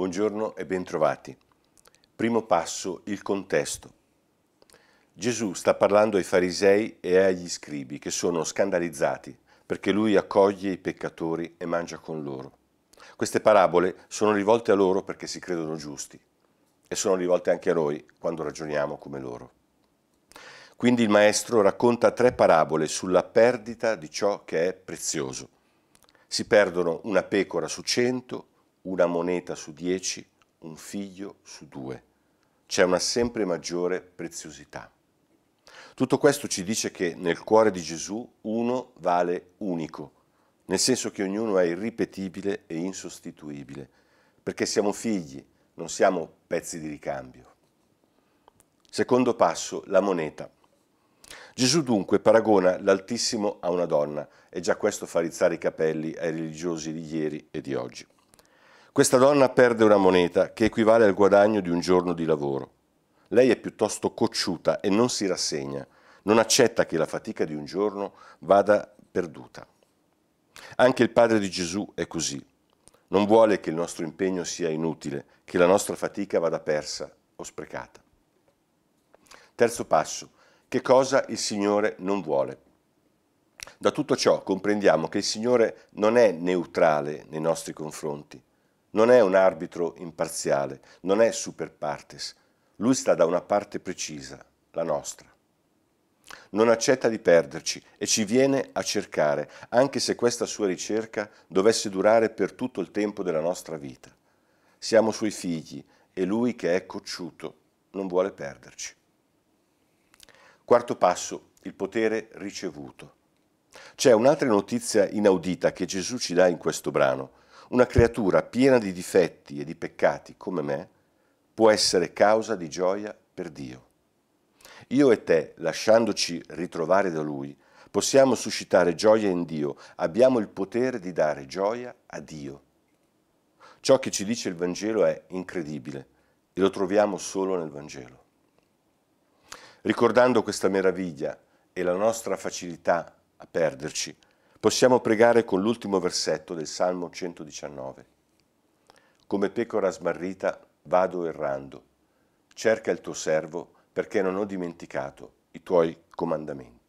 Buongiorno e bentrovati. Primo passo, il contesto. Gesù sta parlando ai farisei e agli scribi che sono scandalizzati perché lui accoglie i peccatori e mangia con loro. Queste parabole sono rivolte a loro perché si credono giusti e sono rivolte anche a noi quando ragioniamo come loro. Quindi il maestro racconta tre parabole sulla perdita di ciò che è prezioso. Si perdono una pecora su cento, una moneta su dieci, un figlio su due. C'è una sempre maggiore preziosità. Tutto questo ci dice che nel cuore di Gesù uno vale unico, nel senso che ognuno è irripetibile e insostituibile, perché siamo figli, non siamo pezzi di ricambio. Secondo passo, la moneta. Gesù dunque paragona l'Altissimo a una donna e già questo fa rizzare i capelli ai religiosi di ieri e di oggi. Questa donna perde una moneta che equivale al guadagno di un giorno di lavoro. Lei è piuttosto cocciuta e non si rassegna, non accetta che la fatica di un giorno vada perduta. Anche il Padre di Gesù è così. Non vuole che il nostro impegno sia inutile, che la nostra fatica vada persa o sprecata. Terzo passo. Che cosa il Signore non vuole? Da tutto ciò comprendiamo che il Signore non è neutrale nei nostri confronti non è un arbitro imparziale, non è super partes. Lui sta da una parte precisa, la nostra. Non accetta di perderci e ci viene a cercare, anche se questa sua ricerca dovesse durare per tutto il tempo della nostra vita. Siamo suoi figli e lui che è cocciuto non vuole perderci. Quarto passo, il potere ricevuto. C'è un'altra notizia inaudita che Gesù ci dà in questo brano. Una creatura piena di difetti e di peccati come me può essere causa di gioia per Dio. Io e te, lasciandoci ritrovare da Lui, possiamo suscitare gioia in Dio, abbiamo il potere di dare gioia a Dio. Ciò che ci dice il Vangelo è incredibile e lo troviamo solo nel Vangelo. Ricordando questa meraviglia e la nostra facilità a perderci, Possiamo pregare con l'ultimo versetto del Salmo 119. Come pecora smarrita vado errando, cerca il tuo servo perché non ho dimenticato i tuoi comandamenti.